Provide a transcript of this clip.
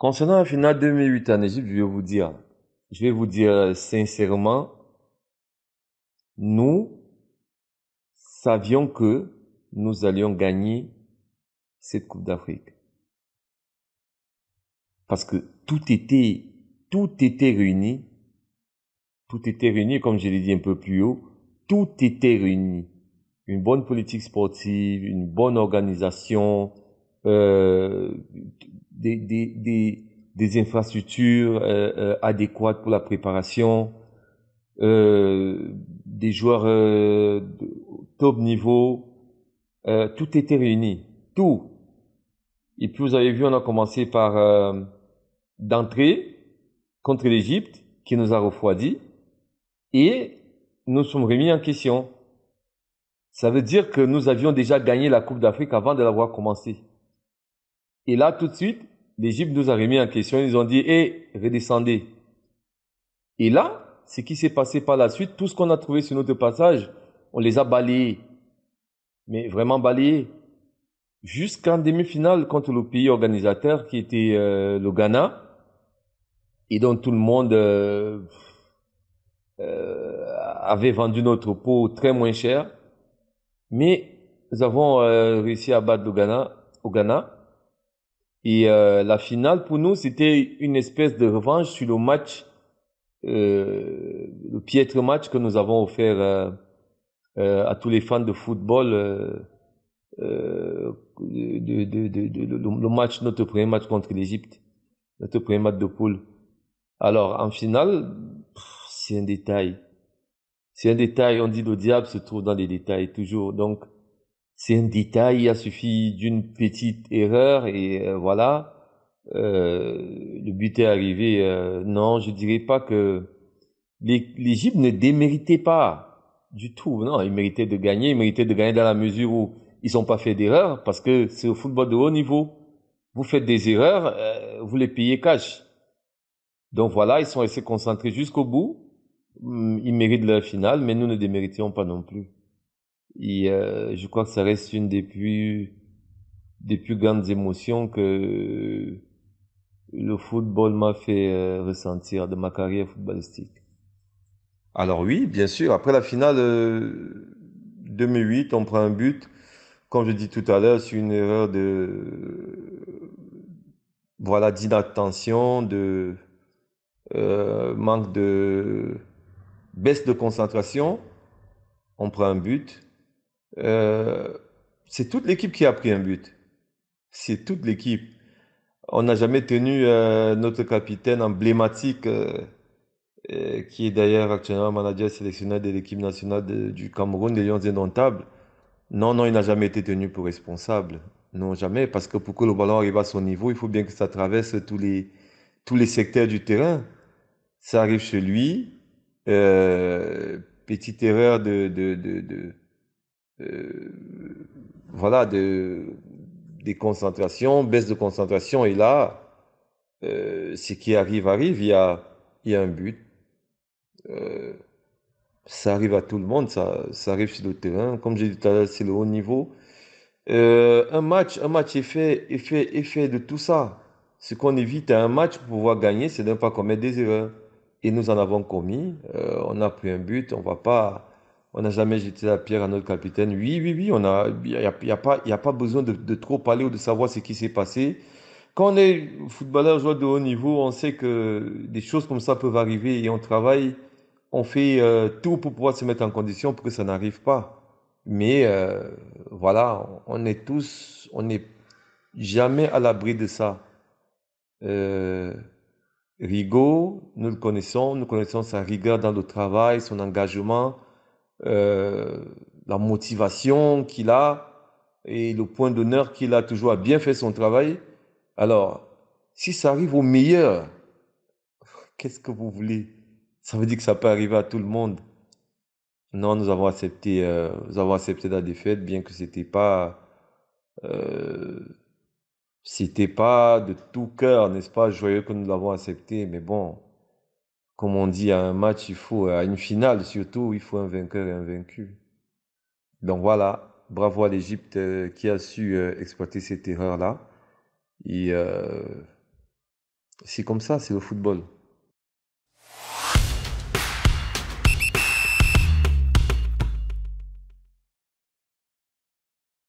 Concernant la finale 2008 en Égypte, je vais vous dire, je vais vous dire euh, sincèrement, nous savions que nous allions gagner cette Coupe d'Afrique. Parce que tout était, tout était réuni. Tout était réuni, comme je l'ai dit un peu plus haut. Tout était réuni. Une bonne politique sportive, une bonne organisation, euh, des, des, des, des infrastructures euh, euh, adéquates pour la préparation, euh, des joueurs euh, top niveau, tout était réuni, tout. Et puis vous avez vu, on a commencé par d'entrée contre l'Egypte, qui nous a refroidi et nous sommes remis en question. Ça veut dire que nous avions déjà gagné la Coupe d'Afrique avant de l'avoir commencé. Et là, tout de suite, l'Égypte nous a remis en question. Ils ont dit, hé, redescendez. Et là, ce qui s'est passé par la suite, tout ce qu'on a trouvé sur notre passage, on les a balayés. Mais vraiment balayés. Jusqu'en demi-finale contre le pays organisateur qui était euh, le Ghana. Et dont tout le monde euh, euh, avait vendu notre peau très moins cher. Mais nous avons réussi à battre le Ghana, au Ghana et euh, la finale, pour nous, c'était une espèce de revanche sur le match, euh, le piètre match que nous avons offert euh, euh à tous les fans de football. Euh, de, de, de, le match, notre premier match contre l'Égypte, notre premier match de poule. Alors, en finale, c'est un détail. C'est un détail. On dit le diable se trouve dans les détails toujours. Donc, c'est un détail, il a suffi d'une petite erreur et euh, voilà, euh, le but est arrivé. Euh, non, je dirais pas que l'Égypte ne déméritait pas du tout. Non, ils méritaient de gagner, ils méritaient de gagner dans la mesure où ils n'ont pas fait d'erreur parce que c'est au football de haut niveau. Vous faites des erreurs, vous les payez cash. Donc voilà, ils sont restés concentrés jusqu'au bout. Hum, ils méritent la finale, mais nous ne déméritions pas non plus. Et euh, je crois que ça reste une des plus, des plus grandes émotions que le football m'a fait euh, ressentir de ma carrière footballistique. Alors oui, bien sûr. Après la finale 2008, euh, on prend un but, comme je dis tout à l'heure, c'est une erreur de voilà d'inattention, de manque de baisse de concentration. On prend un but euh, c'est toute l'équipe qui a pris un but. C'est toute l'équipe. On n'a jamais tenu euh, notre capitaine emblématique, euh, euh, qui est d'ailleurs actuellement manager sélectionneur de l'équipe nationale du Cameroun, des Lions Indomptables. Non, non, il n'a jamais été tenu pour responsable. Non, jamais, parce que pour que le ballon arrive à son niveau, il faut bien que ça traverse tous les, tous les secteurs du terrain. Ça arrive chez lui. petite erreur de, de, de euh, voilà, des concentrations, baisse de concentration. Et là, euh, ce qui arrive, arrive. Il y a, y un but. Euh, ça arrive à tout le monde, ça, ça arrive sur le terrain. Comme j'ai dit tout à l'heure, c'est le haut niveau. un match, un match est fait, est de tout ça. Ce qu'on évite à un match pour pouvoir gagner, c'est de ne pas commettre des erreurs. Et nous en avons commis. on a pris un but, on va pas on n'a jamais jeté la pierre à notre capitaine. Oui, oui, oui, on a, il n'y a, y a, pas, a pas besoin de, trop parler ou de savoir ce qui s'est passé. Quand on est footballeur, joueur de haut niveau, on sait que des choses comme ça peuvent arriver et on travaille, on fait euh, tout pour pouvoir se mettre en condition pour que ça n'arrive pas. Mais euh, voilà, on est tous, on n'est jamais à l'abri de ça. Euh, Rigaud, nous le connaissons, nous connaissons sa rigueur dans le travail, son engagement. Euh, la motivation qu'il a et le point d'honneur qu'il a toujours à bien faire son travail. Alors, si ça arrive au meilleur, qu'est-ce que vous voulez Ça veut dire que ça peut arriver à tout le monde. Non, nous avons accepté, euh, nous avons accepté la défaite, bien que c'était pas, euh, c'était pas de tout cœur, n'est-ce pas, joyeux que nous l'avons accepté. Mais bon, comme on dit à un match, il faut, à une finale surtout, il faut un vainqueur et un vaincu. Donc voilà, bravo à l'Égypte euh, qui a su euh, exploiter cette erreur-là. Et euh, c'est comme ça, c'est le football.